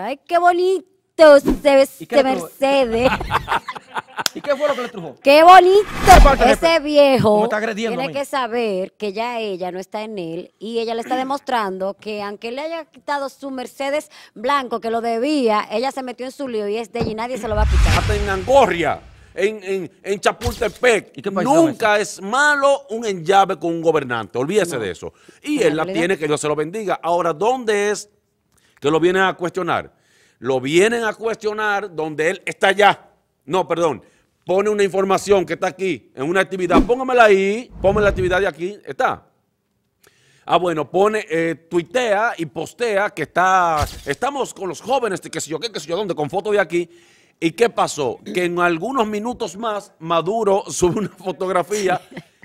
Ay, qué bonito se Mercedes. ¿Y qué fue lo que le trujó? ¡Qué bonito! Ese viejo tiene que saber que ya ella no está en él y ella le está demostrando que aunque le haya quitado su Mercedes blanco que lo debía, ella se metió en su lío y es de allí nadie se lo va a quitar. Hasta en Angorria, en, en, en Chapultepec, nunca es malo un enllave con un gobernante, olvídese de eso. Y él la tiene, que Dios se lo bendiga. Ahora, ¿dónde es Usted lo vienen a cuestionar. Lo vienen a cuestionar donde él está ya. No, perdón. Pone una información que está aquí en una actividad. Póngamela ahí. Póngame la actividad de aquí. Está. Ah, bueno, pone, eh, tuitea y postea que está, estamos con los jóvenes, que sé yo qué, que sé yo dónde, con foto de aquí. ¿Y qué pasó? Que en algunos minutos más Maduro sube una fotografía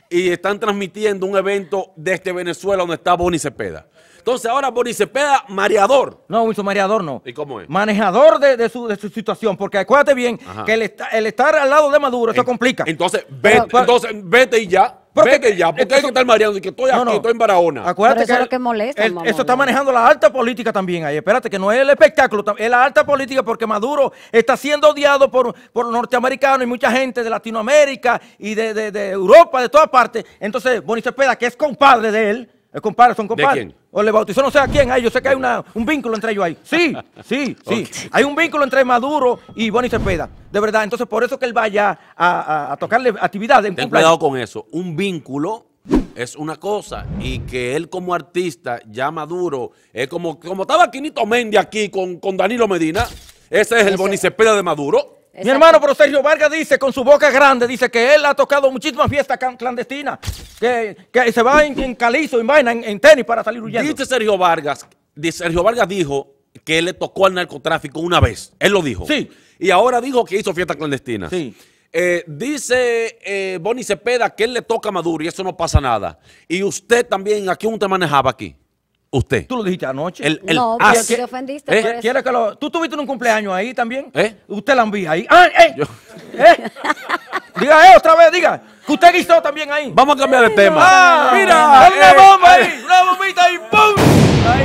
y están transmitiendo un evento desde Venezuela donde está Bonnie Cepeda. Entonces ahora Boris Cepeda, mareador. No, Wilson, mareador no. ¿Y cómo es? Manejador de, su, situación. Porque acuérdate bien que el, estar al lado de Maduro, eso complica. Entonces, vete, entonces, vete y ya. Porque, que ya, porque hay que estar mareando y que estoy aquí, estoy en Barahona. Acuérdate eso es lo que molesta, Eso está manejando la alta política también ahí. Espérate, que no es el espectáculo, es la alta política porque Maduro está siendo odiado por, por norteamericanos y mucha gente de Latinoamérica y de, Europa, de todas partes. Entonces, Boris Cepeda, que es compadre de él, son quién? O le bautizó no sé a quién. hay yo sé que hay un vínculo entre ellos ahí. Sí, sí, sí. Hay un vínculo entre Maduro y Boni Cepeda. De verdad. Entonces, por eso que él vaya a, tocarle actividad En Ten cuidado con eso. Un vínculo es una cosa y que él como artista ya maduro, es como, como estaba Quinito Méndez aquí con, con Danilo Medina, ese es el Boni Cepeda de Maduro. Mi hermano, pero Sergio Vargas dice con su boca grande, dice que él ha tocado muchísimas fiestas clandestinas, que, se va en, calizo, en vaina, en, tenis para salir huyendo. Dice Sergio Vargas, Sergio Vargas dijo que él le tocó al narcotráfico una vez, él lo dijo. Sí. Y ahora dijo que hizo fiestas clandestinas. Sí. Eh, dice eh, Bonnie Cepeda que él le toca a Maduro y eso no pasa nada. Y usted también, ¿a quién usted manejaba aquí? usted. Tú lo dijiste anoche. no, pero te ofendiste. ¿Eh? que lo, ¿Tú tuviste un cumpleaños ahí también? ¿Eh? Usted la envía ahí. ¡Ah, eh! ¿Eh? diga, eh, otra vez, diga. Que usted guisó también ahí. Vamos a cambiar de ah, tema. Ah, mira. ¡Hay una bomba ahí. Una bombita ahí. ¡Pum! Ahí.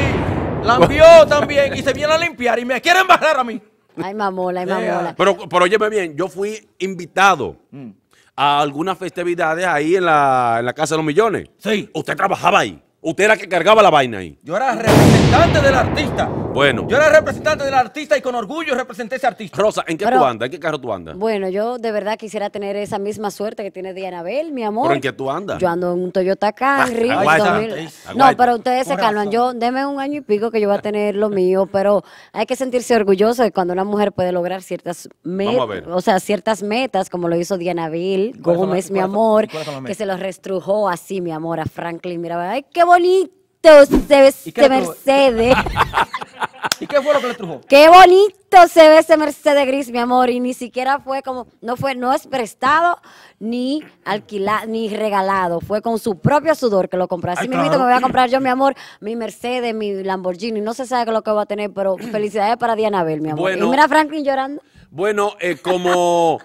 La envió también y se viene a limpiar y me quiere embarrar a mí. Ay, mamola, ay, mamola. Pero, pero óyeme bien, yo fui invitado. Mm. a algunas festividades ahí en la, en la Casa de los Millones. Sí. Usted trabajaba ahí. Usted era que cargaba la vaina ahí. Yo era representante del artista. Bueno. Yo era representante del artista y con orgullo representé a ese artista. Rosa, ¿en qué tú ¿En qué carro tú andas? Bueno, yo de verdad quisiera tener esa misma suerte que tiene Diana Bell, mi amor. ¿Pero en qué tú andas? Yo ando en un Toyota Camry. Ah, ah, no, pero ustedes se calman. Yo, deme un año y pico que yo voy a tener lo mío, pero hay que sentirse orgulloso de cuando una mujer puede lograr ciertas metas, o sea, ciertas metas, como lo hizo Diana Bell, Gómez, mi amor, que se los restrujó así, mi amor, a Franklin. Mira, ay, qué bonito se Mercedes. ¿Y qué fue lo que le trujó? Qué bonito se ve ese Mercedes gris, mi amor. Y ni siquiera fue como, no fue, no es prestado, ni alquilado, ni regalado. Fue con su propio sudor que lo compró. Así mismo me voy a comprar yo, mi amor, mi Mercedes, mi Lamborghini. No se sabe lo que va a tener, pero felicidades para Diana Bell, mi amor. y mira Franklin llorando. Bueno, eh, como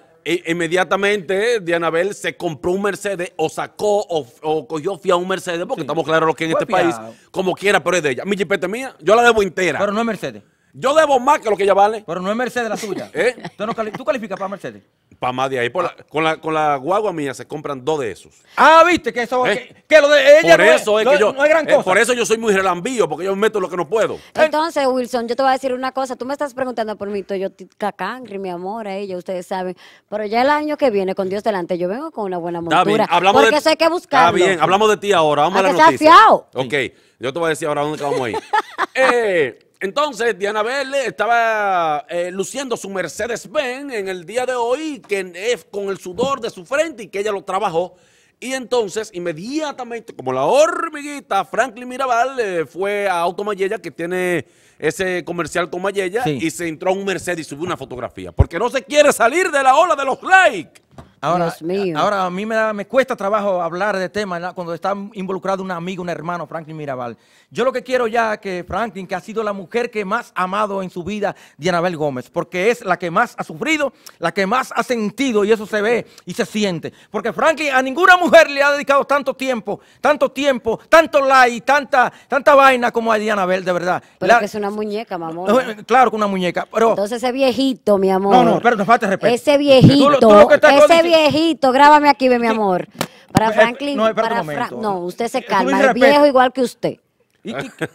inmediatamente inmediatamente Dianabel se compró un Mercedes o sacó o, cogió fía un Mercedes, porque estamos claros que en este país, como quiera, pero es de ella. Mi chipete mía, yo la debo entera. Pero no es Mercedes. Yo debo más que lo que ella vale. Pero no es Mercedes la suya. ¿Eh? ¿Tú, no tú calificas para Mercedes? Para más de ahí. Ah. con, la, guagua mía se compran dos de esos. Ah, viste, que eso. ¿Eh? Que, lo de ella por eso es, que yo, eh, por eso yo soy muy relambío, porque yo meto lo que no puedo. Entonces, Wilson, yo te voy a decir una cosa. Tú me estás preguntando por mi yo Cangri, mi amor, ella, eh, ustedes saben. Pero ya el año que viene, con Dios delante, yo vengo con una buena montura. hablamos porque de, eso hay que Está bien, hablamos de ti ahora. Vamos a, la noticia. Ok, yo te voy a decir ahora dónde vamos a ir. eh. Entonces, Diana Bell estaba eh, luciendo su Mercedes-Benz en el día de hoy, que es con el sudor de su frente y que ella lo trabajó. Y entonces, inmediatamente, como la hormiguita, Franklin Mirabal eh, fue a Mayella que tiene ese comercial con Mayella, y se entró a un Mercedes y subió una fotografía. Porque no se quiere salir de la ola de los likes. Ahora, Dios mío. ahora a mí me, me cuesta trabajo hablar de temas cuando está involucrado un amigo, un hermano, Franklin Mirabal. Yo lo que quiero ya que Franklin, que ha sido la mujer que más ha amado en su vida, Dianabel Gómez, porque es la que más ha sufrido, la que más ha sentido y eso se ve y se siente. Porque Franklin a ninguna mujer le ha dedicado tanto tiempo, tanto tiempo, tanto like, tanta, tanta vaina como a Dianabel, de verdad. Pero que es una muñeca, mi eh, Claro que una muñeca, pero... Entonces ese viejito, mi amor. No, no, pero no falta respeto. Ese viejito, ese viejito viejito, grábame aquí, ve, mi amor. Para eh, eh, Franklin, no, para no, usted se eh, calma, es viejo igual que usted.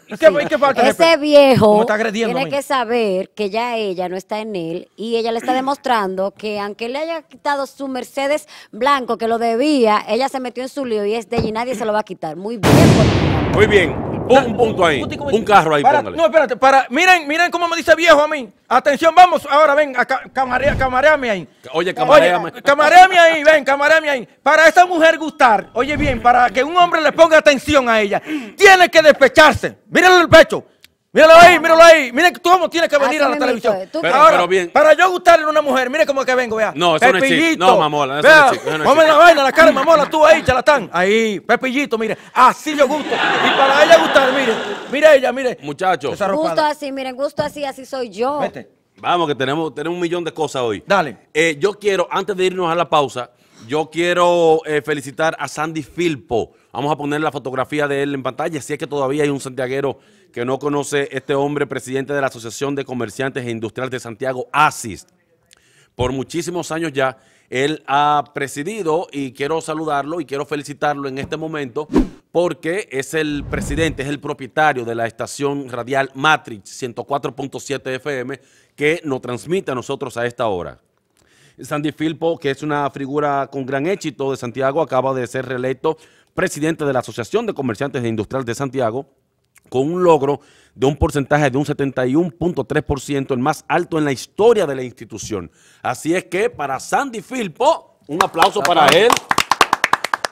Ese viejo tiene que saber que ya ella no está en él y ella le está demostrando que aunque le haya quitado su Mercedes blanco que lo debía, ella se metió en su lío y es de allí y nadie se lo va a quitar. Muy bien. Muy bien un, punto ahí. Un carro ahí, No, espérate, miren, miren cómo me dice viejo a mí. Atención, vamos, ahora ven, camareame ahí. Oye, camareame. ahí, ven, camareame ahí. Para esa mujer gustar, oye bien, para que un hombre le ponga atención a ella, tiene que despecharse. Mírenle el pecho. Míralo ahí, míralo ahí. Mire cómo tienes que ah, venir a la televisión. ahora, Para yo gustarle a una mujer, mire cómo es que vengo, vea. No, eso Pepillito. no es chico. No, mamola, eso vea. es la vaina, la cara mamola, tú ahí, charlatán. Ahí, Pepillito, mire. Así yo gusto. Y para ella gustar, mire. Mire ella, mire. Muchachos. Gusto así, miren, gusto así, así soy yo. Vete. Vamos, que tenemos, tenemos un millón de cosas hoy. Dale. Eh, yo quiero, antes de irnos a la pausa, yo quiero eh, felicitar a Sandy Filpo. Vamos a poner la fotografía de él en pantalla. Si es que todavía hay un santiaguero que no conoce este hombre, presidente de la Asociación de Comerciantes e Industriales de Santiago, ASIS. Por muchísimos años ya, él ha presidido y quiero saludarlo y quiero felicitarlo en este momento porque es el presidente, es el propietario de la estación radial Matrix 104.7 FM que nos transmite a nosotros a esta hora. Sandy Filpo, que es una figura con gran éxito de Santiago, acaba de ser reelecto presidente de la Asociación de Comerciantes e Industriales de Santiago con un logro de un porcentaje de un 71.3%, el más alto en la historia de la institución. Así es que para Sandy Filpo, un aplauso para él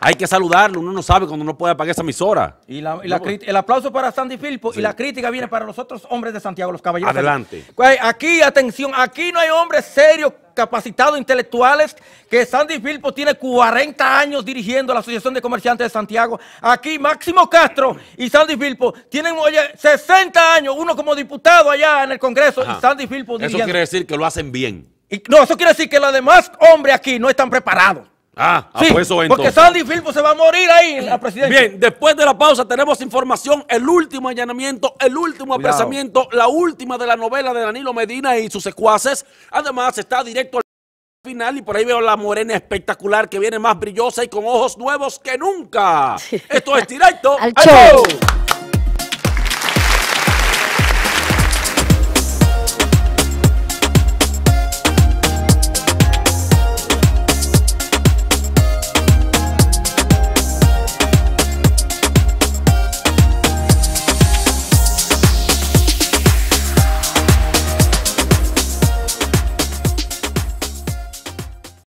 hay que saludarlo. Uno no sabe cuando uno puede apagar esa emisora. Y, el aplauso para Sandy Filpo y la crítica viene para los otros hombres de Santiago, los caballeros. Adelante. Aquí, atención, aquí no hay hombres serios capacitados intelectuales que Sandy Filpo tiene 40 años dirigiendo la Asociación de Comerciantes de Santiago. Aquí Máximo Castro y Sandy Filpo tienen 60 años, uno como diputado allá en el Congreso y Sandy Filpo dirigiendo. Eso quiere decir que lo hacen bien. no, eso quiere decir que los demás hombres aquí no están preparados. Ah, ah pues eso Porque Sandy Filpo se va a morir ahí la presidencia. Bien, después de la pausa tenemos información, el último allanamiento, el último apresamiento, la última de la novela de Danilo Medina y sus secuaces. Además, está directo al final y por ahí veo la morena espectacular que viene más brillosa y con ojos nuevos que nunca. Esto es directo al